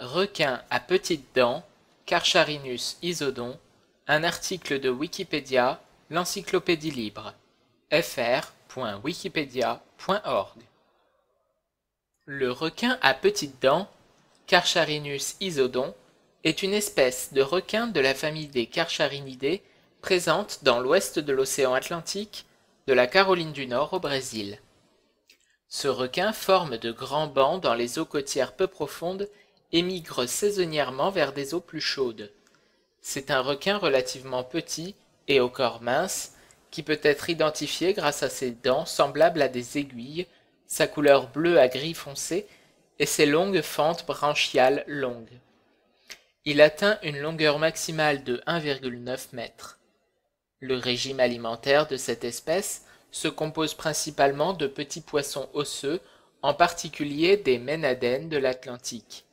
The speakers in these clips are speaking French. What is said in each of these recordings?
Requin à petites dents, Carcharinus isodon, un article de Wikipédia, l'encyclopédie libre, fr.wikipedia.org. Le requin à petites dents, Carcharinus isodon, est une espèce de requin de la famille des Carcharinidae présente dans l'ouest de l'océan Atlantique, de la Caroline du Nord au Brésil. Ce requin forme de grands bancs dans les eaux côtières peu profondes émigre saisonnièrement vers des eaux plus chaudes. C'est un requin relativement petit et au corps mince qui peut être identifié grâce à ses dents semblables à des aiguilles, sa couleur bleue à gris foncé et ses longues fentes branchiales longues. Il atteint une longueur maximale de 1,9 m. Le régime alimentaire de cette espèce se compose principalement de petits poissons osseux, en particulier des ménadènes de l'Atlantique.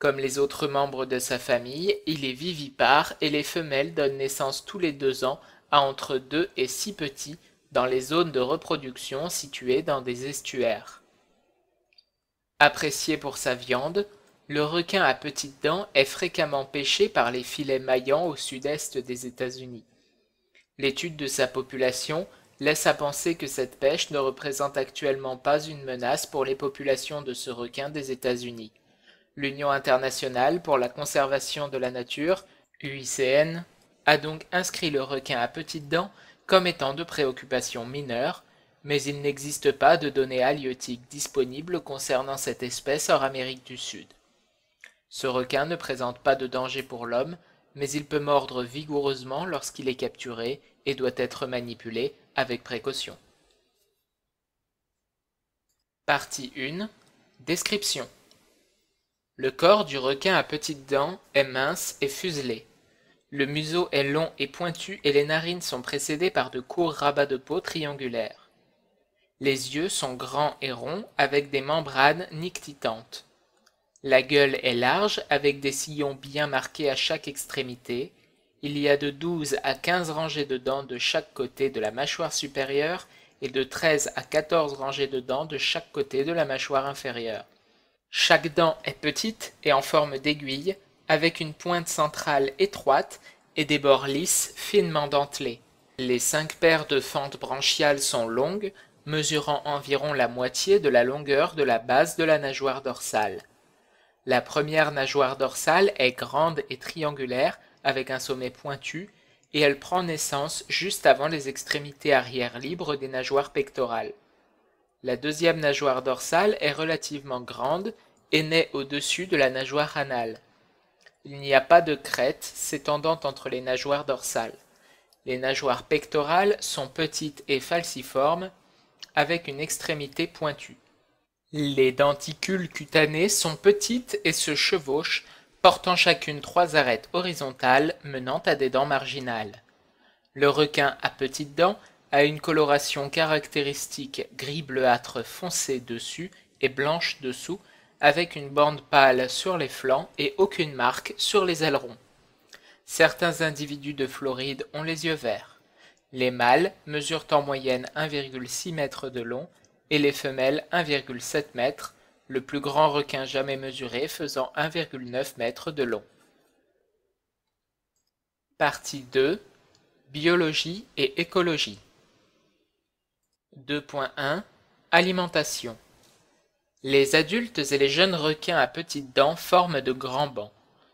Comme les autres membres de sa famille, il est vivipare et les femelles donnent naissance tous les deux ans à entre 2 et 6 petits dans les zones de reproduction situées dans des estuaires. Apprécié pour sa viande, le requin à petites dents est fréquemment pêché par les filets maillants au sud-est des États-Unis. L'étude de sa population laisse à penser que cette pêche ne représente actuellement pas une menace pour les populations de ce requin des États-Unis. L'Union internationale pour la conservation de la nature, UICN, a donc inscrit le requin à petites dents comme étant de préoccupation mineure, mais il n'existe pas de données halieutiques disponibles concernant cette espèce hors Amérique du Sud. Ce requin ne présente pas de danger pour l'homme, mais il peut mordre vigoureusement lorsqu'il est capturé et doit être manipulé avec précaution. Partie 1 Description le corps du requin à petites dents est mince et fuselé. Le museau est long et pointu et les narines sont précédées par de courts rabats de peau triangulaires. Les yeux sont grands et ronds avec des membranes nictitantes. La gueule est large avec des sillons bien marqués à chaque extrémité. Il y a de 12 à 15 rangées de dents de chaque côté de la mâchoire supérieure et de 13 à 14 rangées de dents de chaque côté de la mâchoire inférieure. Chaque dent est petite et en forme d'aiguille, avec une pointe centrale étroite et des bords lisses finement dentelés. Les cinq paires de fentes branchiales sont longues, mesurant environ la moitié de la longueur de la base de la nageoire dorsale. La première nageoire dorsale est grande et triangulaire avec un sommet pointu et elle prend naissance juste avant les extrémités arrière libres des nageoires pectorales. La deuxième nageoire dorsale est relativement grande et naît au-dessus de la nageoire anale. Il n'y a pas de crête s'étendant entre les nageoires dorsales. Les nageoires pectorales sont petites et falciformes, avec une extrémité pointue. Les denticules cutanées sont petites et se chevauchent, portant chacune trois arêtes horizontales menant à des dents marginales. Le requin à petites dents a une coloration caractéristique gris bleuâtre foncé dessus et blanche dessous, avec une bande pâle sur les flancs et aucune marque sur les ailerons. Certains individus de Floride ont les yeux verts. Les mâles mesurent en moyenne 1,6 m de long et les femelles 1,7 m, le plus grand requin jamais mesuré faisant 1,9 m de long. Partie 2 Biologie et écologie 2.1 Alimentation Les adultes et les jeunes requins à petites dents forment de grands bancs.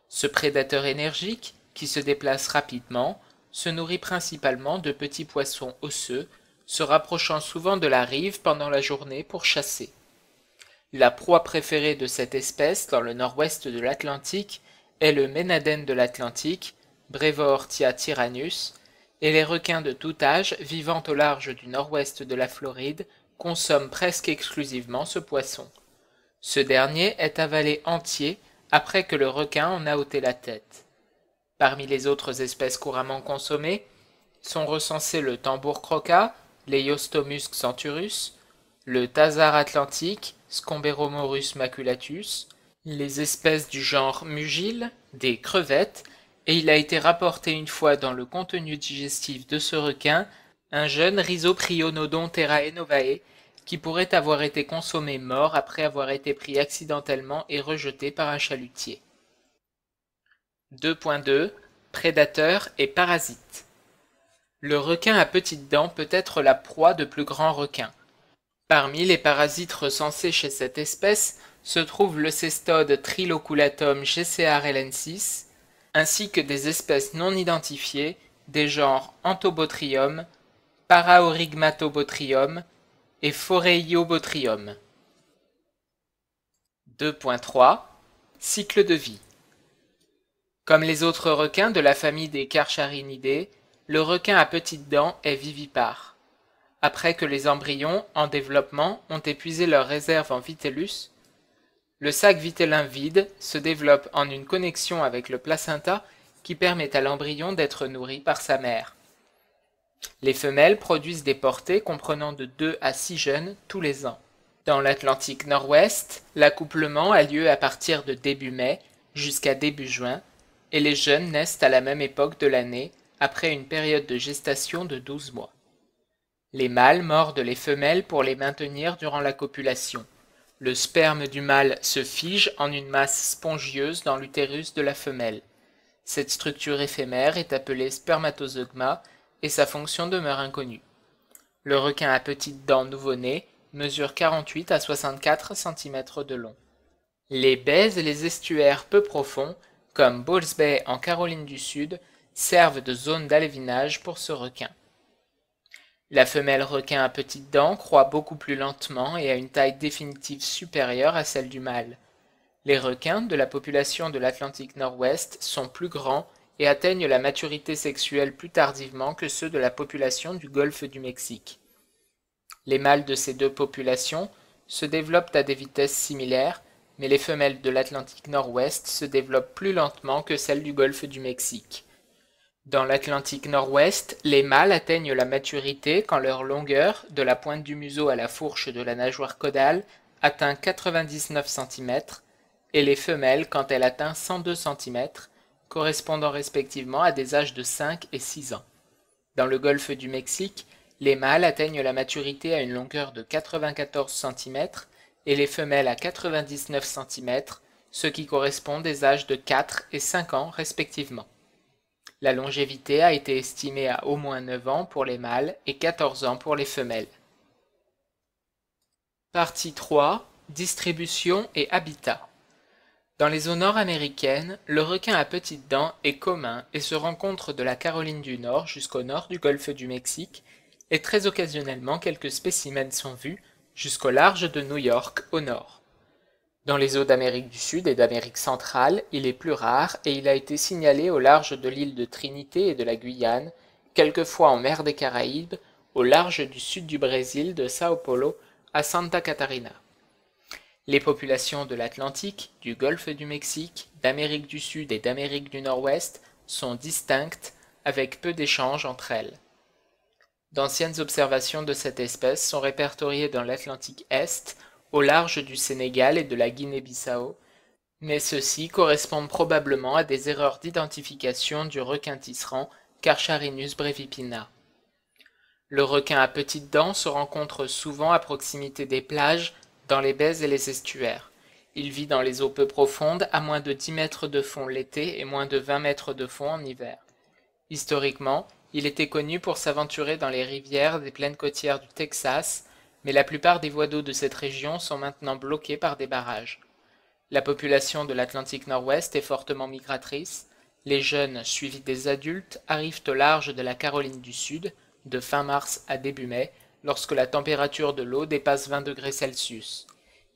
Ce prédateur énergique, qui se déplace rapidement, se nourrit principalement de petits poissons osseux, se rapprochant souvent de la rive pendant la journée pour chasser. La proie préférée de cette espèce dans le nord-ouest de l'Atlantique est le Ménadène de l'Atlantique, Brevortia tyrannus, et les requins de tout âge vivant au large du nord-ouest de la Floride consomment presque exclusivement ce poisson. Ce dernier est avalé entier après que le requin en a ôté la tête. Parmi les autres espèces couramment consommées sont recensés le tambour croca, l'Eiostomus centurus, le Tazar atlantique, Scomberomorus maculatus, les espèces du genre mugile, des crevettes, et il a été rapporté une fois dans le contenu digestif de ce requin un jeune Rhizoprionodon terraenovae qui pourrait avoir été consommé mort après avoir été pris accidentellement et rejeté par un chalutier. 2.2 Prédateurs et parasites Le requin à petites dents peut être la proie de plus grands requins. Parmi les parasites recensés chez cette espèce se trouve le cestode Triloculatum gcr ainsi que des espèces non identifiées des genres Antobotrium, Paraorigmatobotrium et Foreiobotrium. 2.3 Cycle de vie Comme les autres requins de la famille des Carcharinidae, le requin à petites dents est vivipare. Après que les embryons en développement ont épuisé leurs réserves en vitellus, le sac vitellin vide se développe en une connexion avec le placenta qui permet à l'embryon d'être nourri par sa mère. Les femelles produisent des portées comprenant de 2 à 6 jeunes tous les ans. Dans l'Atlantique Nord-Ouest, l'accouplement a lieu à partir de début mai jusqu'à début juin, et les jeunes naissent à la même époque de l'année, après une période de gestation de 12 mois. Les mâles mordent les femelles pour les maintenir durant la copulation. Le sperme du mâle se fige en une masse spongieuse dans l'utérus de la femelle. Cette structure éphémère est appelée spermatozogma et sa fonction demeure inconnue. Le requin à petites dents nouveau-né mesure 48 à 64 cm de long. Les baies et les estuaires peu profonds, comme Balls Bay en Caroline du Sud, servent de zone d'alévinage pour ce requin. La femelle requin à petites dents croît beaucoup plus lentement et a une taille définitive supérieure à celle du mâle. Les requins de la population de l'Atlantique Nord-Ouest sont plus grands et atteignent la maturité sexuelle plus tardivement que ceux de la population du golfe du Mexique. Les mâles de ces deux populations se développent à des vitesses similaires, mais les femelles de l'Atlantique Nord-Ouest se développent plus lentement que celles du golfe du Mexique. Dans l'Atlantique nord-ouest, les mâles atteignent la maturité quand leur longueur, de la pointe du museau à la fourche de la nageoire caudale, atteint 99 cm et les femelles quand elle atteint 102 cm, correspondant respectivement à des âges de 5 et 6 ans. Dans le golfe du Mexique, les mâles atteignent la maturité à une longueur de 94 cm et les femelles à 99 cm, ce qui correspond des âges de 4 et 5 ans respectivement. La longévité a été estimée à au moins 9 ans pour les mâles et 14 ans pour les femelles. Partie 3. Distribution et habitat. Dans les eaux nord-américaines, le requin à petites dents est commun et se rencontre de la Caroline du Nord jusqu'au nord du golfe du Mexique, et très occasionnellement quelques spécimens sont vus jusqu'au large de New York au nord. Dans les eaux d'Amérique du Sud et d'Amérique centrale, il est plus rare et il a été signalé au large de l'île de Trinité et de la Guyane, quelquefois en mer des Caraïbes, au large du sud du Brésil de Sao Paulo à Santa Catarina. Les populations de l'Atlantique, du golfe du Mexique, d'Amérique du Sud et d'Amérique du Nord-Ouest sont distinctes avec peu d'échanges entre elles. D'anciennes observations de cette espèce sont répertoriées dans l'Atlantique Est, au large du Sénégal et de la Guinée-Bissau, mais ceux-ci correspondent probablement à des erreurs d'identification du requin tisserand Carcharinus brevipina. Le requin à petites dents se rencontre souvent à proximité des plages, dans les baies et les estuaires. Il vit dans les eaux peu profondes, à moins de 10 mètres de fond l'été et moins de 20 mètres de fond en hiver. Historiquement, il était connu pour s'aventurer dans les rivières des plaines côtières du Texas, mais la plupart des voies d'eau de cette région sont maintenant bloquées par des barrages. La population de l'Atlantique Nord-Ouest est fortement migratrice. Les jeunes, suivis des adultes, arrivent au large de la Caroline du Sud, de fin mars à début mai, lorsque la température de l'eau dépasse 20 degrés Celsius.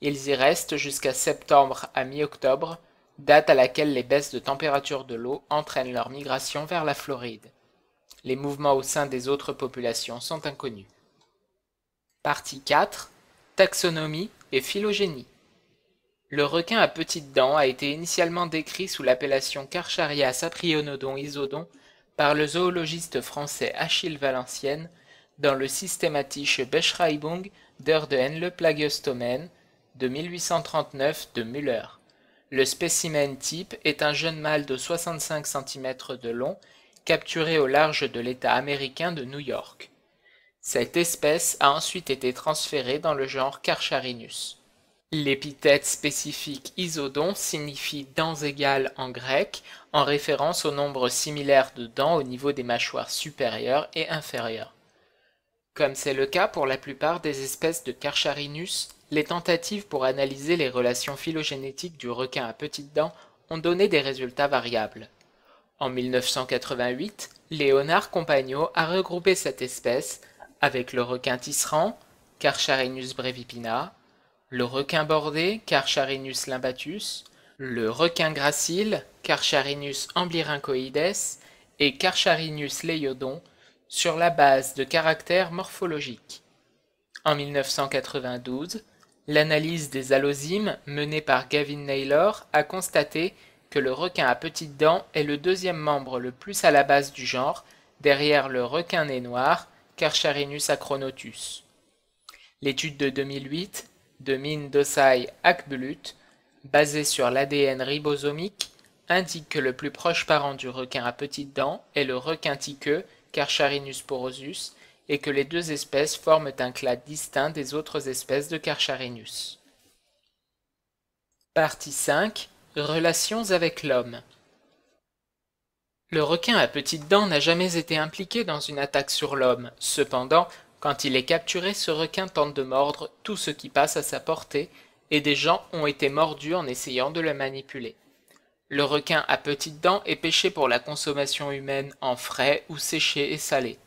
Ils y restent jusqu'à septembre à mi-octobre, date à laquelle les baisses de température de l'eau entraînent leur migration vers la Floride. Les mouvements au sein des autres populations sont inconnus. Partie 4 Taxonomie et phylogénie. Le requin à petites dents a été initialement décrit sous l'appellation Carcharia saprionodon isodon par le zoologiste français Achille Valenciennes dans le systématische Beschreibung der le Henle de 1839 de Müller. Le spécimen type est un jeune mâle de 65 cm de long capturé au large de l'État américain de New York. Cette espèce a ensuite été transférée dans le genre Carcharinus. L'épithète spécifique isodon signifie dents égales en grec, en référence au nombre similaire de dents au niveau des mâchoires supérieures et inférieures. Comme c'est le cas pour la plupart des espèces de Carcharinus, les tentatives pour analyser les relations phylogénétiques du requin à petites dents ont donné des résultats variables. En 1988, Léonard Compagno a regroupé cette espèce avec le requin tisserand, Carcharinus brevipina, le requin bordé, Carcharinus limbatus, le requin gracile, Carcharinus amblyrhynchoides et Carcharinus leiodon sur la base de caractères morphologiques. En 1992, l'analyse des allozymes menée par Gavin Naylor a constaté que le requin à petites dents est le deuxième membre le plus à la base du genre, derrière le requin nez noir Carcharinus acronotus. L'étude de 2008 de Min Dosai Akbulut, basée sur l'ADN ribosomique, indique que le plus proche parent du requin à petites dents est le requin tiqueux Carcharinus porosus et que les deux espèces forment un clade distinct des autres espèces de Carcharinus. Partie 5 Relations avec l'homme le requin à petites dents n'a jamais été impliqué dans une attaque sur l'homme. Cependant, quand il est capturé, ce requin tente de mordre tout ce qui passe à sa portée, et des gens ont été mordus en essayant de le manipuler. Le requin à petites dents est pêché pour la consommation humaine en frais ou séché et salé.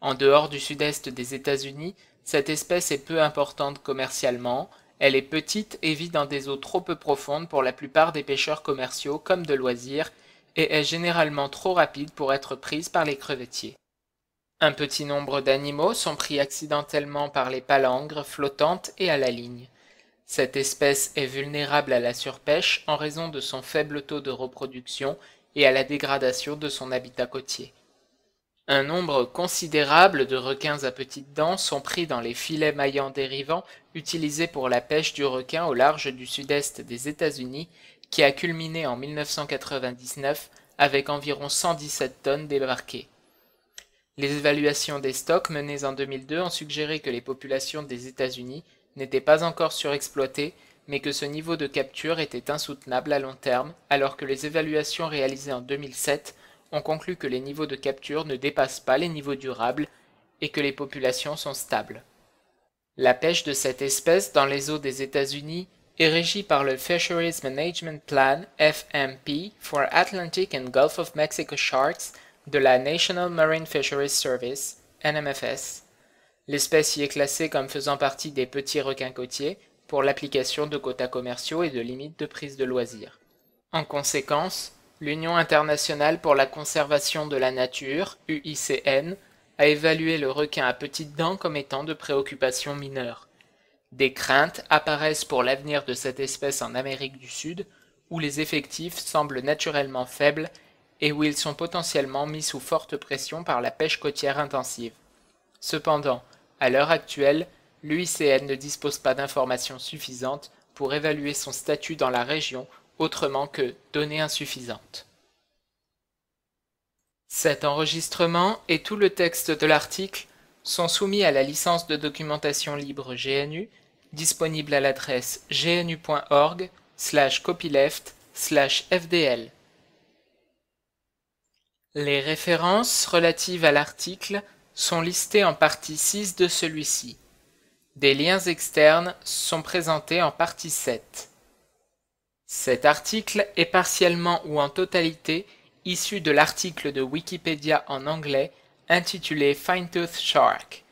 En dehors du sud-est des États-Unis, cette espèce est peu importante commercialement, elle est petite et vit dans des eaux trop peu profondes pour la plupart des pêcheurs commerciaux comme de loisirs et est généralement trop rapide pour être prise par les crevettiers. Un petit nombre d'animaux sont pris accidentellement par les palangres flottantes et à la ligne. Cette espèce est vulnérable à la surpêche en raison de son faible taux de reproduction et à la dégradation de son habitat côtier. Un nombre considérable de requins à petites dents sont pris dans les filets maillants dérivants utilisés pour la pêche du requin au large du sud-est des États-Unis qui a culminé en 1999 avec environ 117 tonnes débarquées. Les évaluations des stocks menées en 2002 ont suggéré que les populations des États-Unis n'étaient pas encore surexploitées, mais que ce niveau de capture était insoutenable à long terme, alors que les évaluations réalisées en 2007 ont conclu que les niveaux de capture ne dépassent pas les niveaux durables et que les populations sont stables. La pêche de cette espèce dans les eaux des États-Unis est régi par le Fisheries Management Plan FMP for Atlantic and Gulf of Mexico Sharks de la National Marine Fisheries Service NMFS. L'espèce y est classée comme faisant partie des petits requins côtiers pour l'application de quotas commerciaux et de limites de prise de loisirs. En conséquence, l'Union internationale pour la conservation de la nature, UICN, a évalué le requin à petites dents comme étant de préoccupation mineure. Des craintes apparaissent pour l'avenir de cette espèce en Amérique du Sud, où les effectifs semblent naturellement faibles et où ils sont potentiellement mis sous forte pression par la pêche côtière intensive. Cependant, à l'heure actuelle, l'UICN ne dispose pas d'informations suffisantes pour évaluer son statut dans la région autrement que données insuffisantes. Cet enregistrement et tout le texte de l'article sont soumis à la licence de documentation libre GNU disponible à l'adresse gnu.org copyleft fdl. Les références relatives à l'article sont listées en partie 6 de celui-ci. Des liens externes sont présentés en partie 7. Cet article est partiellement ou en totalité issu de l'article de Wikipédia en anglais intitulé Fine Tooth Shark.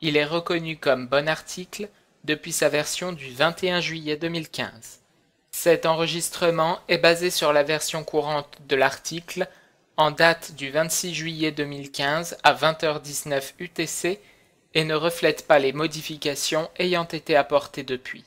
Il est reconnu comme bon article depuis sa version du 21 juillet 2015. Cet enregistrement est basé sur la version courante de l'article en date du 26 juillet 2015 à 20h19 UTC et ne reflète pas les modifications ayant été apportées depuis.